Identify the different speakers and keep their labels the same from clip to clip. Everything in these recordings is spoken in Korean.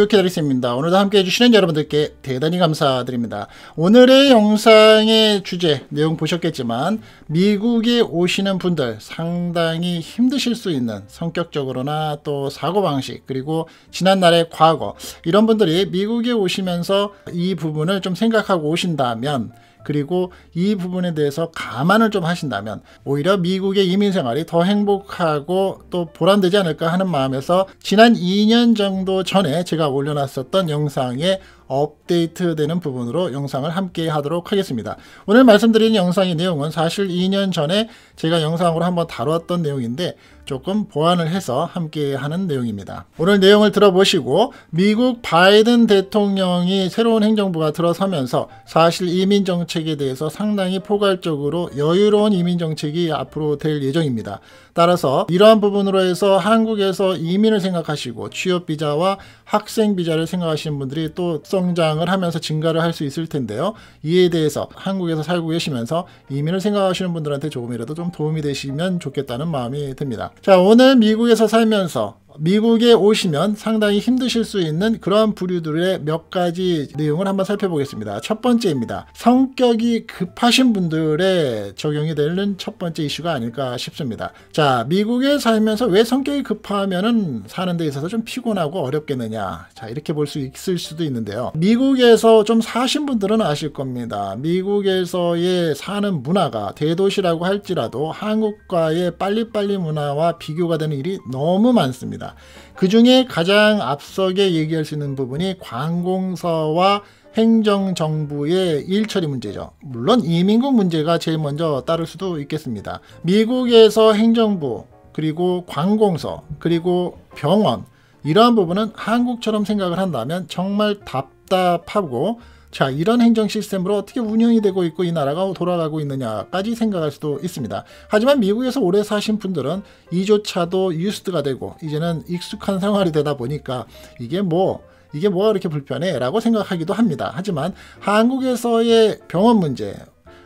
Speaker 1: 뮤비오키리스입니다 오늘도 함께 해주시는 여러분들께 대단히 감사드립니다. 오늘의 영상의 주제, 내용 보셨겠지만 미국에 오시는 분들 상당히 힘드실 수 있는 성격적으로나 또 사고방식 그리고 지난날의 과거 이런 분들이 미국에 오시면서 이 부분을 좀 생각하고 오신다면 그리고 이 부분에 대해서 감안을 좀 하신다면 오히려 미국의 이민 생활이 더 행복하고 또 보람되지 않을까 하는 마음에서 지난 2년 정도 전에 제가 올려놨었던 영상에 업데이트되는 부분으로 영상을 함께 하도록 하겠습니다. 오늘 말씀드린 영상의 내용은 사실 2년 전에 제가 영상으로 한번 다뤘던 내용인데 조금 보완을 해서 함께 하는 내용입니다. 오늘 내용을 들어보시고 미국 바이든 대통령이 새로운 행정부가 들어서면서 사실 이민 정책에 대해서 상당히 포괄적으로 여유로운 이민 정책이 앞으로 될 예정입니다. 따라서 이러한 부분으로 해서 한국에서 이민을 생각하시고 취업 비자와 학생 비자를 생각하시는 분들이 또 성장을 하면서 증가를 할 수 있을 텐데요. 이에 대해서 한국에서 살고 계시면서 이민을 생각하시는 분들한테 조금이라도 좀 도움이 되시면 좋겠다는 마음이 듭니다. 자, 오늘 미국에서 살면서 미국에 오시면 상당히 힘드실 수 있는 그러한 부류들의 몇 가지 내용을 한번 살펴보겠습니다. 첫 번째입니다. 성격이 급하신 분들의 적용이 되는 첫 번째 이슈가 아닐까 싶습니다. 자, 미국에 살면서 왜 성격이 급하면은 사는 데 있어서 좀 피곤하고 어렵겠느냐. 자, 이렇게 볼 수 있을 수도 있는데요. 미국에서 좀 사신 분들은 아실 겁니다. 미국에서의 사는 문화가 대도시라고 할지라도 한국과의 빨리빨리 문화와 비교가 되는 일이 너무 많습니다. 있습니다. 그 중에 가장 앞서게 얘기할 수 있는 부분이 관공서와 행정정부의 일처리 문제죠. 물론 이민국 문제가 제일 먼저 따를 수도 있겠습니다. 미국에서 행정부 그리고 관공서 그리고 병원 이러한 부분은 한국처럼 생각을 한다면 정말 답답하고 자, 이런 행정 시스템으로 어떻게 운영이 되고 있고 이 나라가 돌아가고 있느냐까지 생각할 수도 있습니다. 하지만 미국에서 오래 사신 분들은 이조차도 유스트가 되고 이제는 익숙한 생활이 되다 보니까 이게 뭐 이게 뭐가 그렇게 불편해? 라고 생각하기도 합니다. 하지만 한국에서의 병원 문제,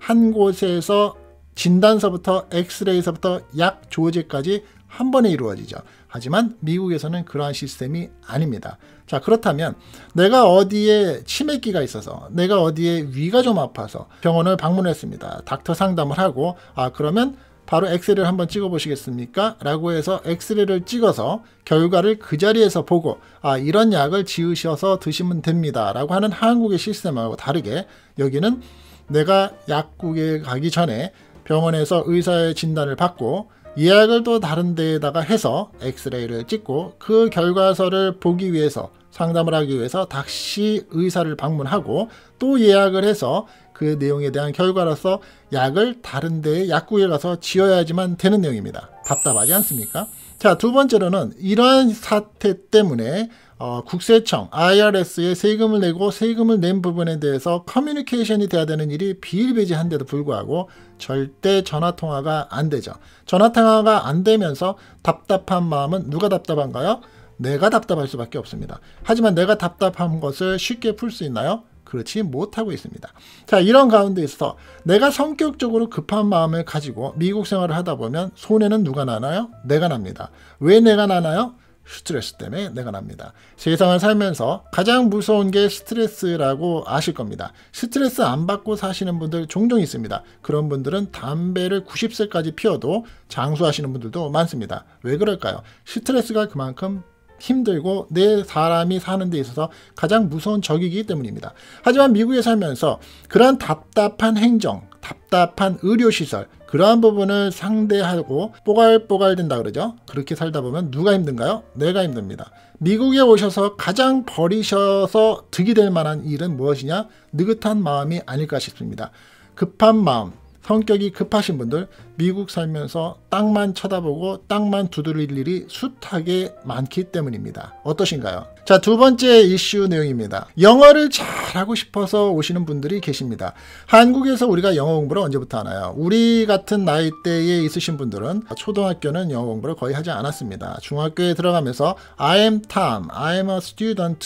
Speaker 1: 한 곳에서 진단서부터 엑스레이서부터 약 조제까지 한 번에 이루어지죠. 하지만 미국에서는 그러한 시스템이 아닙니다. 자, 그렇다면 내가 어디에 치매기가 있어서 내가 어디에 위가 좀 아파서 병원을 방문했습니다. 닥터 상담을 하고 아, 그러면 바로 엑스레이를 한번 찍어 보시겠습니까? 라고 해서 엑스레이를 찍어서 결과를 그 자리에서 보고 아 이런 약을 지으셔서 드시면 됩니다 라고 하는 한국의 시스템하고 다르게 여기는 내가 약국에 가기 전에 병원에서 의사의 진단을 받고 예약을 또 다른 데에다가 해서 엑스레이를 찍고 그 결과서를 보기 위해서 상담을 하기 위해서 다시 의사를 방문하고 또 예약을 해서 그 내용에 대한 결과로서 약을 다른 데에 약국에 가서 지어야지만 되는 내용입니다. 답답하지 않습니까? 자, 두 번째로는 이러한 사태 때문에 어, 국세청, IRS에 세금을 내고 세금을 낸 부분에 대해서 커뮤니케이션이 돼야 되는 일이 비일비재한데도 불구하고 절대 전화통화가 안 되죠. 전화통화가 안 되면서 답답한 마음은 누가 답답한가요? 내가 답답할 수밖에 없습니다. 하지만 내가 답답한 것을 쉽게 풀 수 있나요? 그렇지 못하고 있습니다. 자, 이런 가운데 있어 내가 성격적으로 급한 마음을 가지고 미국 생활을 하다 보면 손해는 누가 나나요? 내가 납니다. 왜 내가 나나요? 스트레스 때문에 내가 납니다. 세상을 살면서 가장 무서운 게 스트레스라고 아실 겁니다. 스트레스 안 받고 사시는 분들 종종 있습니다. 그런 분들은 담배를 90세까지 피워도 장수하시는 분들도 많습니다. 왜 그럴까요? 스트레스가 그만큼 힘들고 내 사람이 사는 데 있어서 가장 무서운 적이기 때문입니다. 하지만 미국에 살면서 그러한 답답한 행정, 답답한 의료시설, 그러한 부분을 상대하고 뽀갈뽀갈 된다 그러죠. 그렇게 살다 보면 누가 힘든가요? 내가 힘듭니다. 미국에 오셔서 가장 버리셔서 득이 될 만한 일은 무엇이냐? 느긋한 마음이 아닐까 싶습니다. 급한 마음, 성격이 급하신 분들 미국 살면서 땅만 쳐다보고 땅만 두드릴 일이 숱하게 많기 때문입니다. 어떠신가요? 자, 두 번째 이슈 내용입니다. 영어를 잘하고 싶어서 오시는 분들이 계십니다. 한국에서 우리가 영어 공부를 언제부터 하나요? 우리 같은 나이대에 있으신 분들은 초등학교는 영어 공부를 거의 하지 않았습니다. 중학교에 들어가면서 I am Tom, I am a student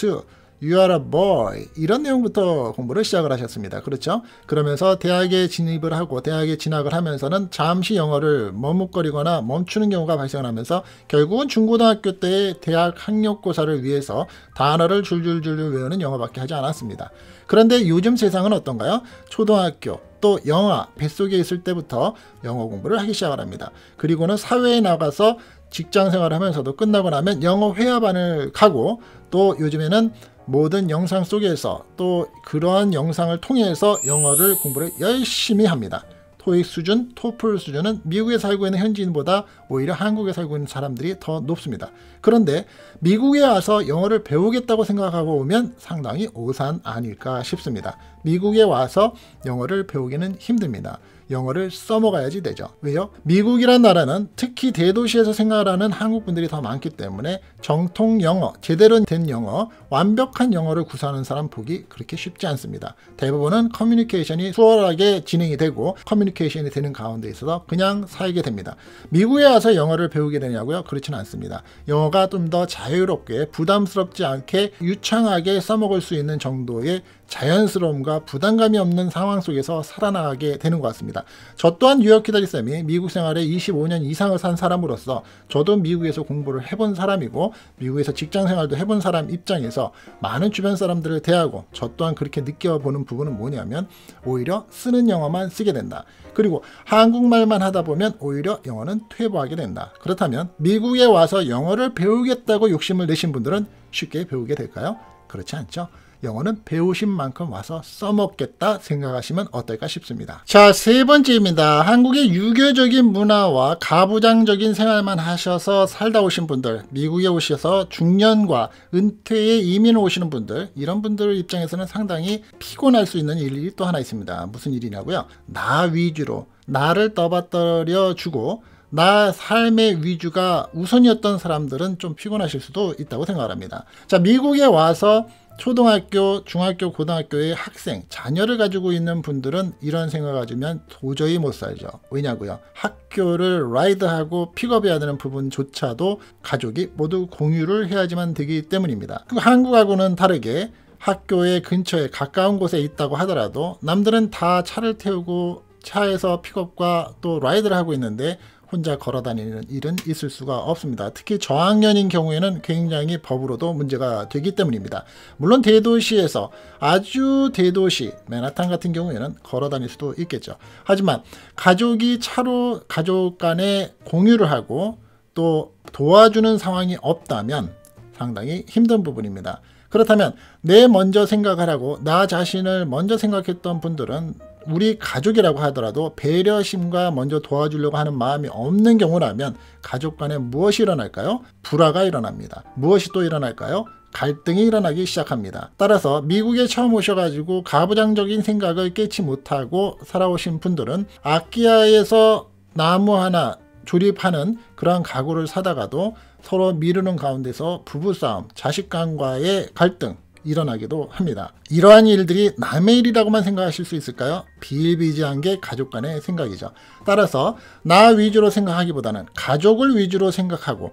Speaker 1: You are a boy. 이런 내용부터 공부를 시작을 하셨습니다. 그렇죠? 그러면서 대학에 진입을 하고 대학에 진학을 하면서는 잠시 영어를 머뭇거리거나 멈추는 경우가 발생하면서 결국은 중고등학교 때 대학 학력고사를 위해서 단어를 줄줄줄 외우는 영어밖에 하지 않았습니다. 그런데 요즘 세상은 어떤가요? 초등학교, 또 영화 뱃속에 있을 때부터 영어 공부를 하기 시작을 합니다. 그리고는 사회에 나가서 직장 생활을 하면서도 끝나고 나면 영어 회화반을 가고 또 요즘에는 모든 영상 속에서 또 그러한 영상을 통해서 영어를 공부를 열심히 합니다. 토익 수준, 토플 수준은 미국에 살고 있는 현지인보다 오히려 한국에 살고 있는 사람들이 더 높습니다. 그런데 미국에 와서 영어를 배우겠다고 생각하고 오면 상당히 오산 아닐까 싶습니다. 미국에 와서 영어를 배우기는 힘듭니다. 영어를 써먹어야지 되죠. 왜요? 미국이란 나라는 특히 대도시에서 생활하는 한국분들이 더 많기 때문에 정통 영어, 제대로 된 영어, 완벽한 영어를 구사하는 사람 보기 그렇게 쉽지 않습니다. 대부분은 커뮤니케이션이 수월하게 진행이 되고 커뮤니케이션이 되는 가운데 있어서 그냥 살게 됩니다. 미국에 와서 영어를 배우게 되냐고요? 그렇지는 않습니다. 영어가 좀 더 자유롭게 부담스럽지 않게 유창하게 써먹을 수 있는 정도의 자연스러움과 부담감이 없는 상황 속에서 살아나가게 되는 것 같습니다. 저 또한 유역키다리 쌤이 미국 생활에 25년 이상을 산 사람으로서 저도 미국에서 공부를 해본 사람이고 미국에서 직장 생활도 해본 사람 입장에서 많은 주변 사람들을 대하고 저 또한 그렇게 느껴보는 부분은 뭐냐면 오히려 쓰는 영어만 쓰게 된다. 그리고 한국말만 하다 보면 오히려 영어는 퇴보하게 된다. 그렇다면 미국에 와서 영어를 배우겠다고 욕심을 내신 분들은 쉽게 배우게 될까요? 그렇지 않죠. 영어는 배우신 만큼 와서 써먹겠다 생각하시면 어떨까 싶습니다. 자, 세 번째입니다. 한국의 유교적인 문화와 가부장적인 생활만 하셔서 살다 오신 분들, 미국에 오셔서 중년과 은퇴에 이민 오시는 분들, 이런 분들 입장에서는 상당히 피곤할 수 있는 일이 또 하나 있습니다. 무슨 일이냐고요? 나 위주로 나를 떠받들여 주고 나 삶의 위주가 우선이었던 사람들은 좀 피곤하실 수도 있다고 생각합니다. 자, 미국에 와서 초등학교, 중학교, 고등학교의 학생, 자녀를 가지고 있는 분들은 이런 생각을 가지면 도저히 못 살죠. 왜냐고요? 학교를 라이드하고 픽업해야 되는 부분조차도 가족이 모두 공유를 해야지만 되기 때문입니다. 한국하고는 다르게 학교의 근처에 가까운 곳에 있다고 하더라도 남들은 다 차를 태우고 차에서 픽업과 또 라이드를 하고 있는데 혼자 걸어 다니는 일은 있을 수가 없습니다. 특히 저학년인 경우에는 굉장히 법으로도 문제가 되기 때문입니다. 물론 대도시에서 아주 대도시 맨하탄 같은 경우에는 걸어 다닐 수도 있겠죠. 하지만 가족이 차로 가족 간에 공유를 하고 또 도와주는 상황이 없다면 상당히 힘든 부분입니다. 그렇다면 내 먼저 생각하라고 나 자신을 먼저 생각했던 분들은 우리 가족이라고 하더라도 배려심과 먼저 도와주려고 하는 마음이 없는 경우라면 가족 간에 무엇이 일어날까요? 불화가 일어납니다. 무엇이 또 일어날까요? 갈등이 일어나기 시작합니다. 따라서 미국에 처음 오셔가지고 가부장적인 생각을 깨치 못하고 살아오신 분들은 아키아에서 나무 하나 조립하는 그러한 가구를 사다가도 서로 미루는 가운데서 부부싸움, 자식 간과의 갈등, 일어나기도 합니다. 이러한 일들이 남의 일이라고만 생각하실 수 있을까요? 비일비재한 게 가족 간의 생각이죠. 따라서 나 위주로 생각하기보다는 가족을 위주로 생각하고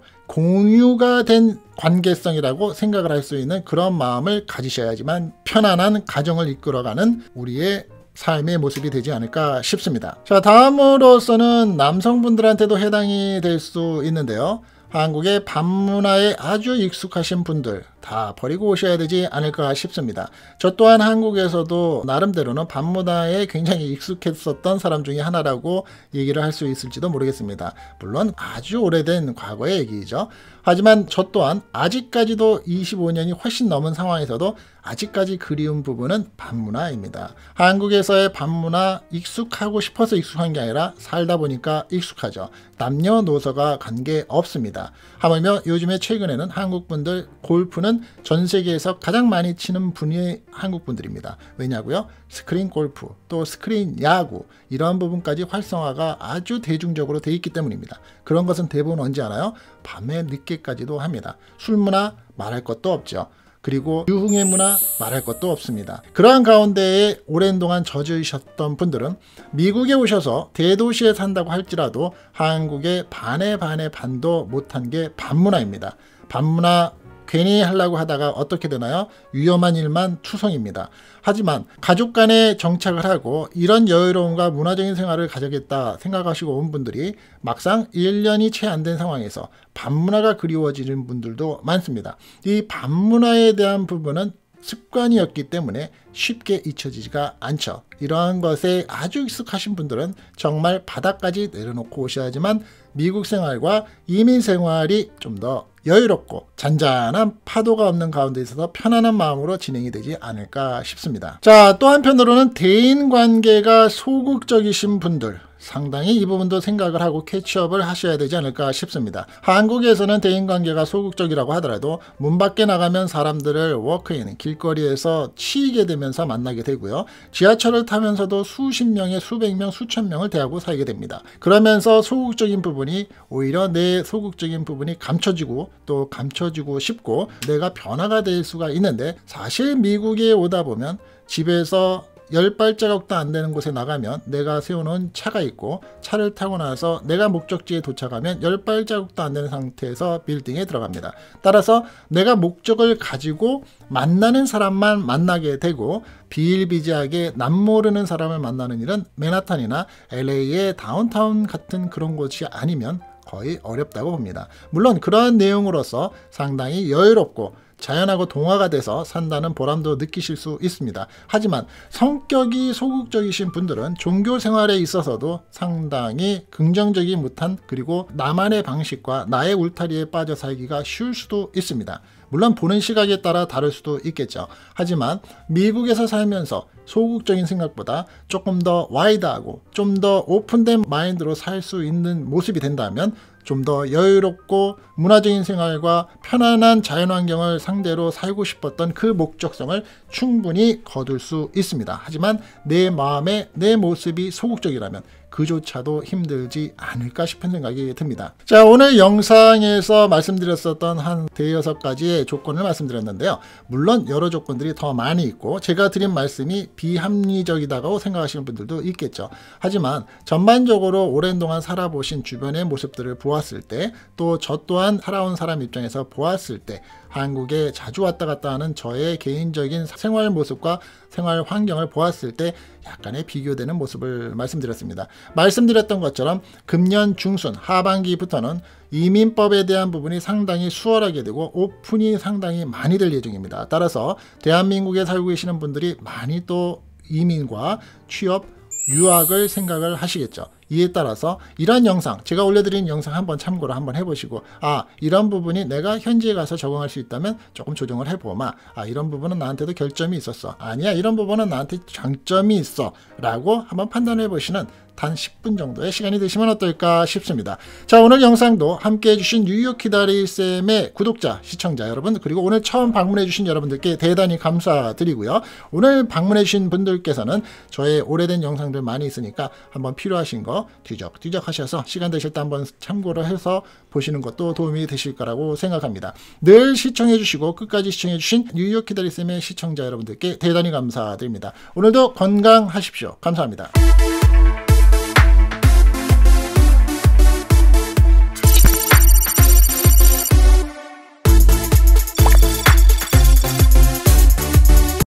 Speaker 1: 공유가 된 관계성이라고 생각을 할 수 있는 그런 마음을 가지셔야지만 편안한 가정을 이끌어가는 우리의 삶의 모습이 되지 않을까 싶습니다. 자, 다음으로서는 남성분들한테도 해당이 될 수 있는데요. 한국의 밤문화에 아주 익숙하신 분들 다 버리고 오셔야 되지 않을까 싶습니다. 저 또한 한국에서도 나름대로는 밤문화에 굉장히 익숙했었던 사람 중에 하나라고 얘기를 할 수 있을지도 모르겠습니다. 물론 아주 오래된 과거의 얘기이죠. 하지만 저 또한 아직까지도 25년이 훨씬 넘은 상황에서도 아직까지 그리운 부분은 반문화입니다. 한국에서의 반문화 익숙하고 싶어서 익숙한 게 아니라 살다 보니까 익숙하죠. 남녀노소가 관계 없습니다. 하물며 요즘에 최근에는 한국분들 골프는 골프는 전 세계에서 가장 많이 치는 분이 한국 분들입니다. 왜냐고요? 스크린 골프, 또 스크린 야구 이러한 부분까지 활성화가 아주 대중적으로 돼 있기 때문입니다. 그런 것은 대부분 언제 알아요? 밤에 늦게까지도 합니다. 술 문화 말할 것도 없죠. 그리고 유흥의 문화 말할 것도 없습니다. 그러한 가운데에 오랜 동안 젖으셨던 분들은 미국에 오셔서 대도시에 산다고 할지라도 한국의 반의 반의 반도 못한 게 반문화입니다. 반문화 괜히 하려고 하다가 어떻게 되나요? 위험한 일만 투성입니다. 하지만 가족 간에 정착을 하고 이런 여유로움과 문화적인 생활을 가져겠다 생각하시고 온 분들이 막상 1년이 채 안 된 상황에서 반문화가 그리워지는 분들도 많습니다. 이 반문화에 대한 부분은 습관이었기 때문에 쉽게 잊혀지지가 않죠. 이러한 것에 아주 익숙하신 분들은 정말 바닥까지 내려놓고 오셔야지만 미국 생활과 이민 생활이 좀더 여유롭고 잔잔한 파도가 없는 가운데 있어서 편안한 마음으로 진행이 되지 않을까 싶습니다. 자, 또 한편으로는 대인 관계가 소극적이신 분들 상당히 이 부분도 생각을 하고 캐치업을 하셔야 되지 않을까 싶습니다. 한국에서는 대인관계가 소극적이라고 하더라도 문 밖에 나가면 사람들을 워크인, 길거리에서 치이게 되면서 만나게 되고요. 지하철을 타면서도 수십 명에 수백 명, 수천 명을 대하고 살게 됩니다. 그러면서 소극적인 부분이 오히려 내 소극적인 부분이 감춰지고 또 감춰지고 싶고 내가 변화가 될 수가 있는데 사실 미국에 오다 보면 집에서 열발자국도안 되는 곳에 나가면 내가 세워놓은 차가 있고 차를 타고 나서 내가 목적지에 도착하면 열발자국도안 되는 상태에서 빌딩에 들어갑니다. 따라서 내가 목적을 가지고 만나는 사람만 만나게 되고 비일비재하게 남모르는 사람을 만나는 일은 맨하탄이나 LA의 다운타운 같은 그런 곳이 아니면 거의 어렵다고 봅니다. 물론 그러한 내용으로서 상당히 여유롭고 자연하고 동화가 돼서 산다는 보람도 느끼실 수 있습니다. 하지만 성격이 소극적이신 분들은 종교 생활에 있어서도 상당히 긍정적이 못한 그리고 나만의 방식과 나의 울타리에 빠져 살기가 쉬울 수도 있습니다. 물론 보는 시각에 따라 다를 수도 있겠죠. 하지만 미국에서 살면서 소극적인 생각보다 조금 더 와이드하고 좀 더 오픈된 마인드로 살 수 있는 모습이 된다면 좀더 여유롭고 문화적인 생활과 편안한 자연환경을 상대로 살고 싶었던 그 목적성을 충분히 거둘 수 있습니다. 하지만 내 마음에 내 모습이 소극적이라면 그조차도 힘들지 않을까 싶은 생각이 듭니다. 자 오늘 영상에서 말씀드렸었던 한 대여섯 가지의 조건을 말씀드렸는데요. 물론 여러 조건들이 더 많이 있고 제가 드린 말씀이 비합리적이다고 생각하시는 분들도 있겠죠. 하지만 전반적으로 오랜 동안 살아보신 주변의 모습들을 보았을 때 또 저 또한 살아온 사람 입장에서 보았을 때 한국에 자주 왔다 갔다 하는 저의 개인적인 생활 모습과 생활 환경을 보았을 때 약간의 비교되는 모습을 말씀드렸습니다. 말씀드렸던 것처럼 금년 중순 하반기부터는 이민법에 대한 부분이 상당히 수월하게 되고 오픈이 상당히 많이 될 예정입니다. 따라서 대한민국에 살고 계시는 분들이 많이 또 이민과 취업, 유학을 생각을 하시겠죠. 이에 따라서 이런 영상 제가 올려드린 영상 한번 참고로 한번 해보시고 아 이런 부분이 내가 현지에 가서 적응할 수 있다면 조금 조정을 해보마 아 이런 부분은 나한테도 결점이 있었어 아니야 이런 부분은 나한테 장점이 있어 라고 한번 판단해 보시는 단 10분 정도의 시간이 되시면 어떨까 싶습니다. 자 오늘 영상도 함께 해주신 뉴욕 키다리쌤의 구독자, 시청자 여러분 그리고 오늘 처음 방문해주신 여러분들께 대단히 감사드리고요. 오늘 방문해주신 분들께서는 저의 오래된 영상들 많이 있으니까 한번 필요하신 거 뒤적뒤적 하셔서 시간 되실 때 한번 참고를 해서 보시는 것도 도움이 되실 거라고 생각합니다. 늘 시청해주시고 끝까지 시청해주신 뉴욕 키다리쌤의 시청자 여러분들께 대단히 감사드립니다. 오늘도 건강하십시오. 감사합니다.